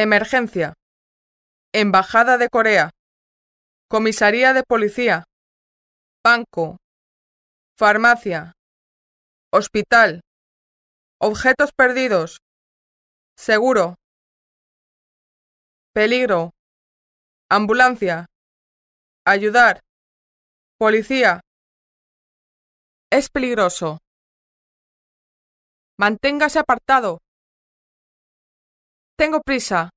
Emergencia. Embajada de Corea. Comisaría de Policía. Banco. Farmacia. Hospital. Objetos perdidos. Seguro. Peligro. Ambulancia. Ayudar. Policía. Es peligroso. Manténgase apartado. Tengo prisa.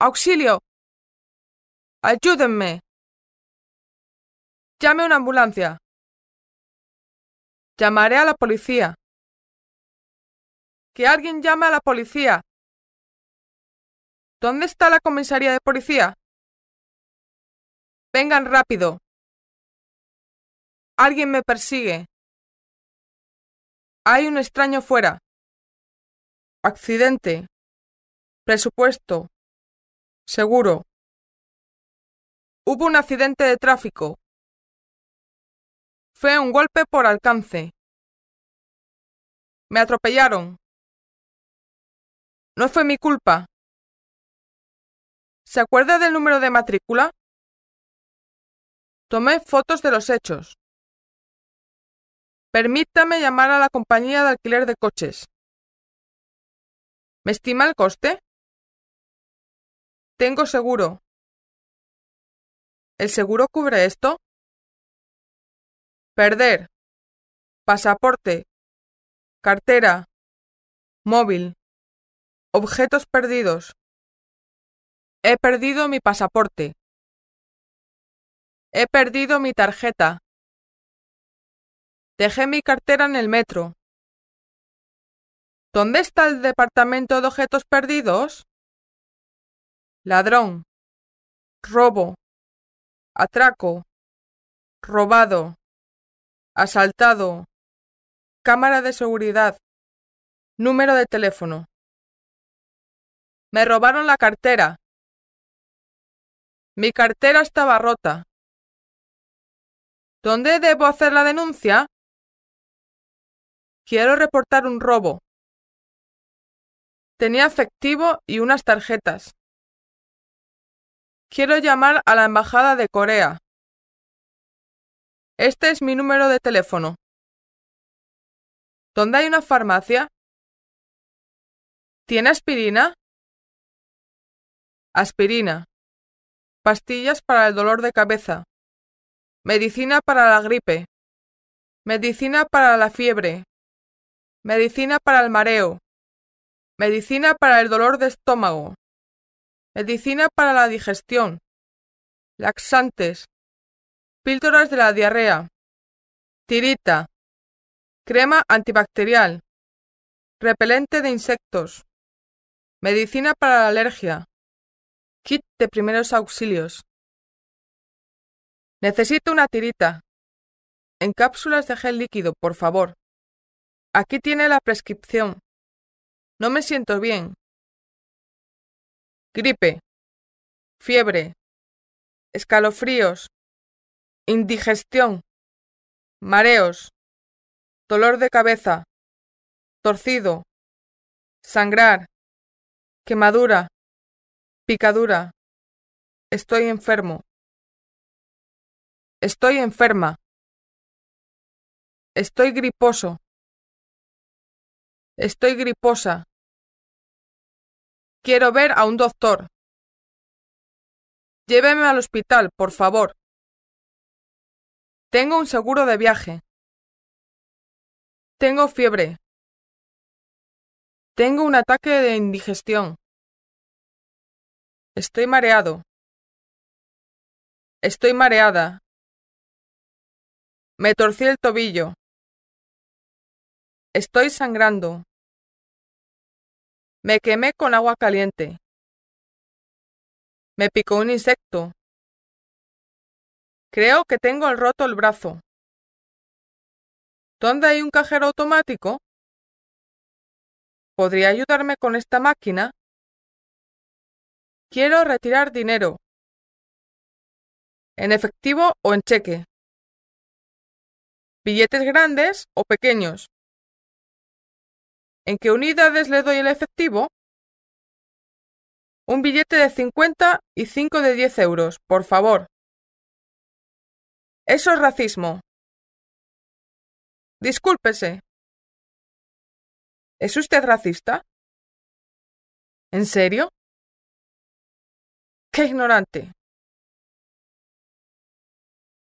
Auxilio. Ayúdenme. Llame una ambulancia. Llamaré a la policía. Que alguien llame a la policía. ¿Dónde está la comisaría de policía? Vengan rápido. Alguien me persigue. Hay un extraño fuera. Accidente. Presupuesto. Seguro. Hubo un accidente de tráfico. Fue un golpe por alcance. Me atropellaron. No fue mi culpa. ¿Se acuerda del número de matrícula? Tomé fotos de los hechos. Permítame llamar a la compañía de alquiler de coches. ¿Me estima el coste? Tengo seguro. ¿El seguro cubre esto? Perder. Pasaporte. Cartera. Móvil. Objetos perdidos. He perdido mi pasaporte. He perdido mi tarjeta. Dejé mi cartera en el metro. ¿Dónde está el departamento de objetos perdidos? Ladrón. Robo. Atraco. Robado. Asaltado. Cámara de seguridad. Número de teléfono. Me robaron la cartera. Mi cartera estaba rota. ¿Dónde debo hacer la denuncia? Quiero reportar un robo. Tenía efectivo y unas tarjetas. Quiero llamar a la Embajada de Corea. Este es mi número de teléfono. ¿Dónde hay una farmacia? ¿Tiene aspirina? Aspirina. Pastillas para el dolor de cabeza. Medicina para la gripe. Medicina para la fiebre. Medicina para el mareo. Medicina para el dolor de estómago. Medicina para la digestión. Laxantes. Píldoras de la diarrea. Tirita. Crema antibacterial. Repelente de insectos. Medicina para la alergia. Kit de primeros auxilios. Necesito una tirita. En cápsulas de gel líquido, por favor. Aquí tiene la prescripción. No me siento bien. Gripe. Fiebre. Escalofríos. Indigestión. Mareos. Dolor de cabeza. Torcido. Sangrar. Quemadura. Picadura. Estoy enfermo. Estoy enferma. Estoy griposo. Estoy griposa. Quiero ver a un doctor. Lléveme al hospital, por favor. Tengo un seguro de viaje. Tengo fiebre. Tengo un ataque de indigestión. Estoy mareado. Estoy mareada. Me torcí el tobillo. Estoy sangrando. Me quemé con agua caliente. Me picó un insecto. Creo que tengo el roto el brazo. ¿Dónde hay un cajero automático? ¿Podría ayudarme con esta máquina? Quiero retirar dinero. ¿En efectivo o en cheque? ¿Billetes grandes o pequeños? ¿En qué unidades le doy el efectivo? Un billete de 50 y cinco de 10 euros, por favor. Eso es racismo. Discúlpese. ¿Es usted racista? ¿En serio? ¡Qué ignorante!